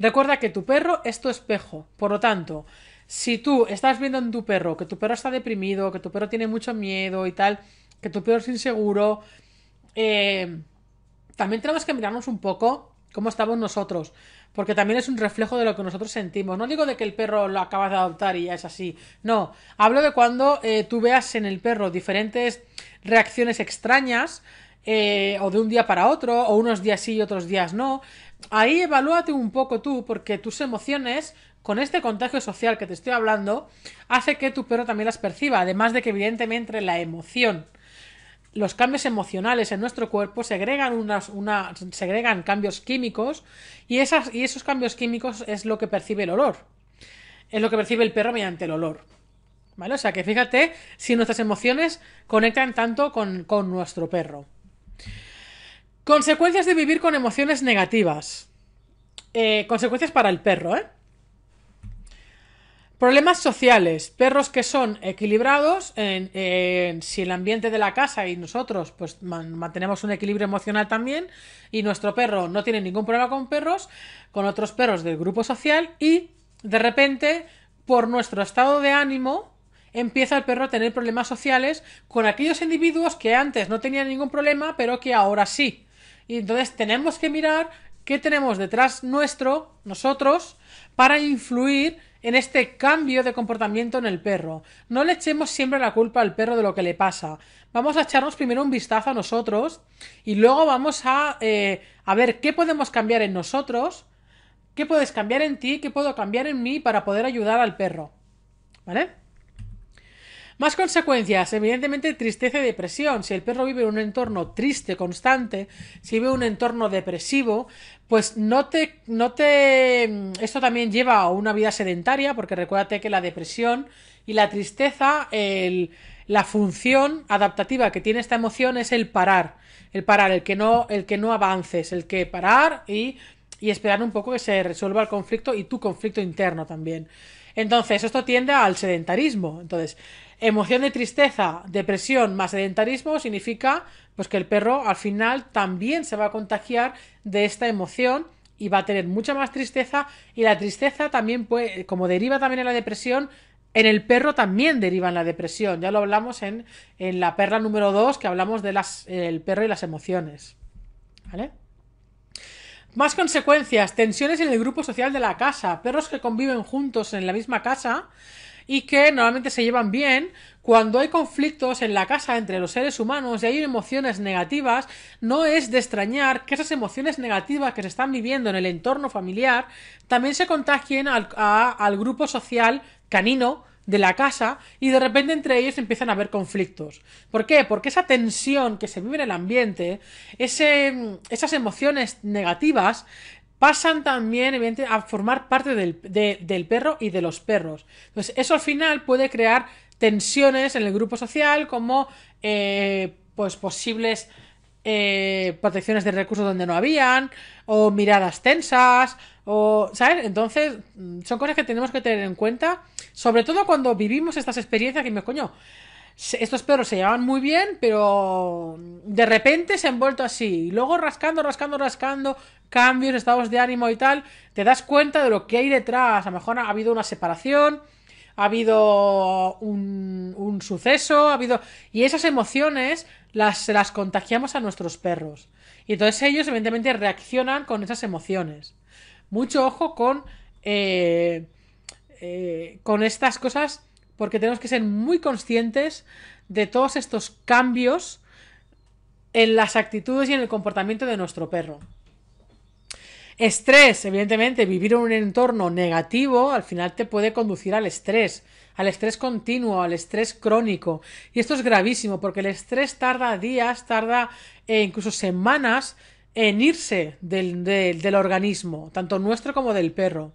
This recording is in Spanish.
Recuerda que tu perro es tu espejo. Por lo tanto, si tú estás viendo en tu perro que tu perro está deprimido, que tu perro tiene mucho miedo y tal, que tu perro es inseguro, eh, también tenemos que mirarnos un poco cómo estamos nosotros, porque también es un reflejo de lo que nosotros sentimos. No digo de que el perro lo acabas de adoptar y ya es así, no, hablo de cuando eh, tú veas en el perro diferentes reacciones extrañas. Eh, o de un día para otro, o unos días sí y otros días no, ahí evalúate un poco tú, porque tus emociones, con este contagio social que te estoy hablando, hace que tu perro también las perciba, además de que evidentemente la emoción, los cambios emocionales en nuestro cuerpo segregan, unas, una, segregan cambios químicos y, y esos cambios químicos es lo que percibe el olor, es lo que percibe el perro mediante el olor. ¿Vale? O sea que fíjate si nuestras emociones conectan tanto con nuestro perro. Consecuencias de vivir con emociones negativas. Eh, consecuencias para el perro, ¿eh? Problemas sociales. Perros que son equilibrados. si el ambiente de la casa y nosotros pues mantenemos un equilibrio emocional también y nuestro perro no tiene ningún problema con perros, con otros perros del grupo social y de repente por nuestro estado de ánimo empieza el perro a tener problemas sociales con aquellos individuos que antes no tenían ningún problema pero que ahora sí. Y entonces tenemos que mirar qué tenemos detrás nuestro, nosotros, para influir en este cambio de comportamiento en el perro. No le echemos siempre la culpa al perro de lo que le pasa. Vamos a echarnos primero un vistazo a nosotros y luego vamos a, eh, ver qué podemos cambiar en nosotros, qué puedes cambiar en ti, qué puedo cambiar en mí para poder ayudar al perro. ¿Vale? Más consecuencias, evidentemente tristeza y depresión. Si el perro vive en un entorno triste constante, si vive en un entorno depresivo, pues no te, Esto también lleva a una vida sedentaria, porque recuérdate que la depresión y la tristeza, la función adaptativa que tiene esta emoción es el parar, el parar, el que no, el que no avances, el que parar y esperar un poco que se resuelva el conflicto y tu conflicto interno también. Entonces, esto tiende al sedentarismo. Entonces, emoción de tristeza, depresión más sedentarismo significa pues que el perro al final también se va a contagiar de esta emoción y va a tener mucha más tristeza y la tristeza también puede, como deriva también en la depresión, en el perro también deriva en la depresión. Ya lo hablamos en, la perla número 2 que hablamos del el perro y las emociones. ¿Vale? Más consecuencias, tensiones en el grupo social de la casa, perros que conviven juntos en la misma casa y que normalmente se llevan bien, cuando hay conflictos en la casa entre los seres humanos y hay emociones negativas, no es de extrañar que esas emociones negativas que se están viviendo en el entorno familiar también se contagien al, al grupo social canino de la casa y de repente entre ellos empiezan a haber conflictos. ¿Por qué? Porque esa tensión que se vive en el ambiente, ese, esas emociones negativas, pasan también a formar parte del, perro y de los perros. Entonces, eso al final puede crear tensiones en el grupo social como eh, pues posibles eh, protecciones de recursos donde no habían o miradas tensas o, ¿sabes? Entonces, mm, son cosas que tenemos que tener en cuenta, sobre todo cuando vivimos estas experiencias que me coño. Estos perros se llevaban muy bien, pero mm, de repente se han vuelto así. Y luego rascando, rascando, rascando, cambios, estados de ánimo y tal, te das cuenta de lo que hay detrás. A lo mejor ha habido una separación, ha habido un, un suceso, ha habido... Y esas emociones las, las contagiamos a nuestros perros. Y entonces ellos evidentemente reaccionan con esas emociones. Mucho ojo con, eh, eh, con estas cosas porque tenemos que ser muy conscientes de todos estos cambios en las actitudes y en el comportamiento de nuestro perro. Estrés, evidentemente, vivir en un entorno negativo al final te puede conducir al estrés, al estrés continuo, al estrés crónico. Y esto es gravísimo porque el estrés tarda días, tarda e incluso semanas en irse del, del, del organismo, tanto nuestro como del perro.